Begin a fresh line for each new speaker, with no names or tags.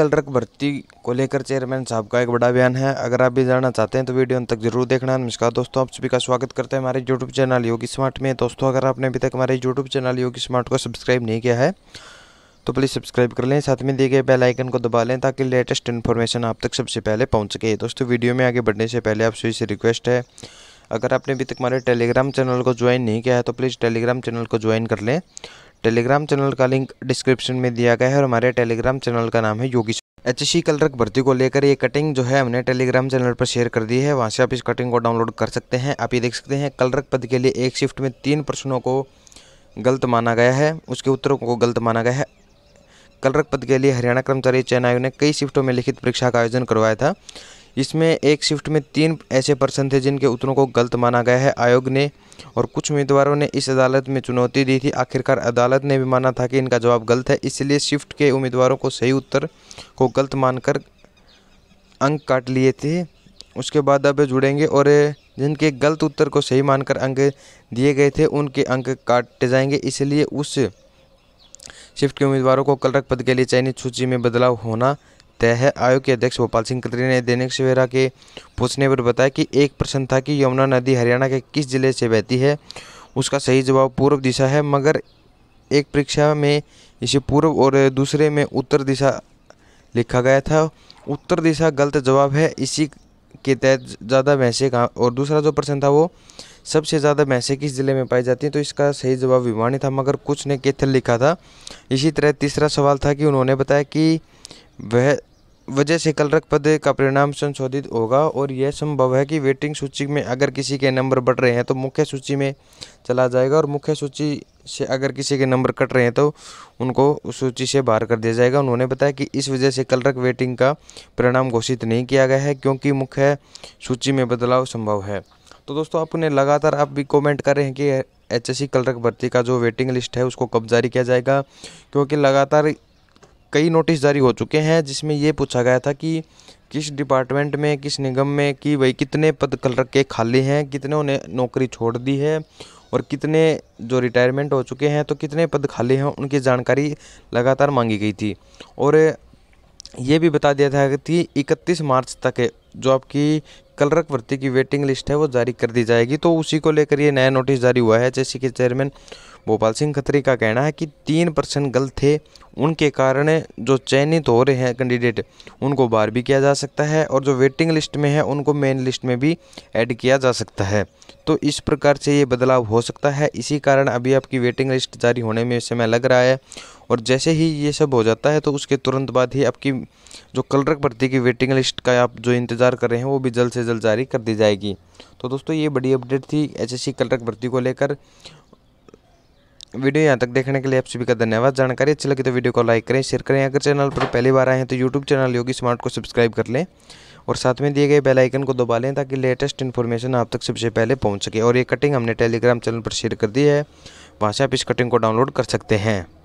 clerk भर्ती को लेकर चेयरमैन साहब का एक बड़ा बयान है अगर आप भी जानना चाहते हैं तो वीडियो तक जरूर देखना नमस्कार दोस्तों आप सभी का स्वागत करते हैं हमारे यूट्यूब चैनल योगी स्मार्ट में दोस्तों अगर आपने अभी तक हमारे यूट्यूब चैनल योगी स्मार्ट को सब्सक्राइब नहीं किया है तो प्लीज़ सब्सक्राइब कर लें साथ में दिए गए बेल आइकन को दबा लें ताकि लेटेस्ट इन्फॉर्मेशन आप तक सबसे पहले पहुँच सके दोस्तों वीडियो में आगे बढ़ने से पहले आपसे इसे रिक्वेस्ट है अगर आपने अभी तक हमारे टेलीग्राम चैनल को ज्वाइन नहीं किया है तो प्लीज़ टेलीग्राम चैनल को ज्वाइन कर लें टेलीग्राम चैनल का लिंक डिस्क्रिप्शन में दिया गया है और हमारे टेलीग्राम चैनल का नाम है योगी एच सी कलरक भर्ती को लेकर ये कटिंग जो है हमने टेलीग्राम चैनल पर शेयर कर दी है वहाँ से आप इस कटिंग को डाउनलोड कर सकते हैं आप ये देख सकते हैं कलरक पद के लिए एक शिफ्ट में तीन प्रश्नों को गलत माना गया है उसके उत्तरों को गलत माना गया है कलरक पद के लिए हरियाणा कर्मचारी चयन आयोग ने कई शिफ्टों में लिखित परीक्षा का आयोजन करवाया था इसमें एक शिफ्ट में तीन ऐसे पर्सन थे जिनके उत्तरों को गलत माना गया है आयोग ने और कुछ उम्मीदवारों ने इस अदालत में चुनौती दी थी आखिरकार अदालत ने भी माना था कि इनका जवाब गलत है इसलिए शिफ्ट के उम्मीदवारों को सही उत्तर को गलत मानकर अंक काट लिए थे उसके बाद अब जुड़ेंगे और जिनके गलत उत्तर को सही मानकर अंक दिए गए थे उनके अंक काटे जाएंगे इसलिए उस शिफ्ट के उम्मीदवारों को कलरक पद के लिए चयनित सूची में बदलाव होना तय आयोग के अध्यक्ष भोपाल सिंह कतरी ने दैनिक सवेरा के पूछने पर बताया कि एक प्रश्न था कि यमुना नदी हरियाणा के किस जिले से बहती है उसका सही जवाब पूर्व दिशा है मगर एक परीक्षा में इसे पूर्व और दूसरे में उत्तर दिशा लिखा गया था उत्तर दिशा गलत जवाब है इसी के तहत ज़्यादा भैंसे कहाँ और दूसरा जो प्रश्न था वो सबसे ज़्यादा भैंसे किस ज़िले में पाई जाती हैं तो इसका सही जवाब विवाणी था मगर कुछ ने केथल लिखा था इसी तरह तीसरा सवाल था कि उन्होंने बताया कि वह वजह से कलरक पद का परिणाम संशोधित होगा और यह संभव है कि वेटिंग सूची में अगर किसी के नंबर बढ़ रहे हैं तो मुख्य सूची में चला जाएगा और मुख्य सूची से अगर किसी के नंबर कट रहे हैं तो उनको उस सूची से बाहर कर दिया जाएगा उन्होंने बताया कि इस वजह से कलरक वेटिंग का परिणाम घोषित नहीं किया गया है क्योंकि मुख्य सूची में बदलाव संभव है तो दोस्तों आपने लगातार आप भी कॉमेंट कर रहे हैं कि एच एस सी कलरक भर्ती का जो वेटिंग लिस्ट है उसको कब जारी किया जाएगा क्योंकि लगातार कई नोटिस जारी हो चुके हैं जिसमें ये पूछा गया था कि किस डिपार्टमेंट में किस निगम में कि भाई कितने पद कल रख के खाली हैं कितने उन्हें नौकरी छोड़ दी है और कितने जो रिटायरमेंट हो चुके हैं तो कितने पद खाली हैं उनकी जानकारी लगातार मांगी गई थी और ये भी बता दिया था कि इकतीस मार्च तक जो आपकी कलरक भर्ती की वेटिंग लिस्ट है वो जारी कर दी जाएगी तो उसी को लेकर ये नया नोटिस जारी हुआ है जैसे कि चेयरमैन भोपाल सिंह खत्री का कहना है कि तीन परसेंट गलत थे उनके कारण जो चयनित हो रहे हैं कैंडिडेट उनको बार भी किया जा सकता है और जो वेटिंग लिस्ट में है उनको मेन लिस्ट में भी ऐड किया जा सकता है तो इस प्रकार से ये बदलाव हो सकता है इसी कारण अभी आपकी वेटिंग लिस्ट जारी होने में समय लग रहा है और जैसे ही ये सब हो जाता है तो उसके तुरंत बाद ही आपकी जो कलरक भर्ती की वेटिंग लिस्ट का आप जो इंतज़ार कर रहे हैं वो भी जल्द से जल्द जारी कर दी जाएगी तो दोस्तों ये बड़ी अपडेट थी एच एस कलरक भर्ती को लेकर वीडियो यहाँ तक देखने के लिए आप सभी का धन्यवाद जानकारी अच्छी लगी तो वीडियो को लाइक करें शेयर करें अगर चैनल पर पहली बार आए हैं तो यूट्यूब चैनल योगी स्मार्ट को सब्सक्राइब कर लें और साथ में दिए गए बेल आइकन को दबा लें ताकि लेटेस्ट इन्फॉर्मेशन आप तक सबसे पहले पहुंच सके और ये कटिंग हमने टेलीग्राम चैनल पर शेयर कर दी है वहाँ से आप इस कटिंग को डाउनलोड कर सकते हैं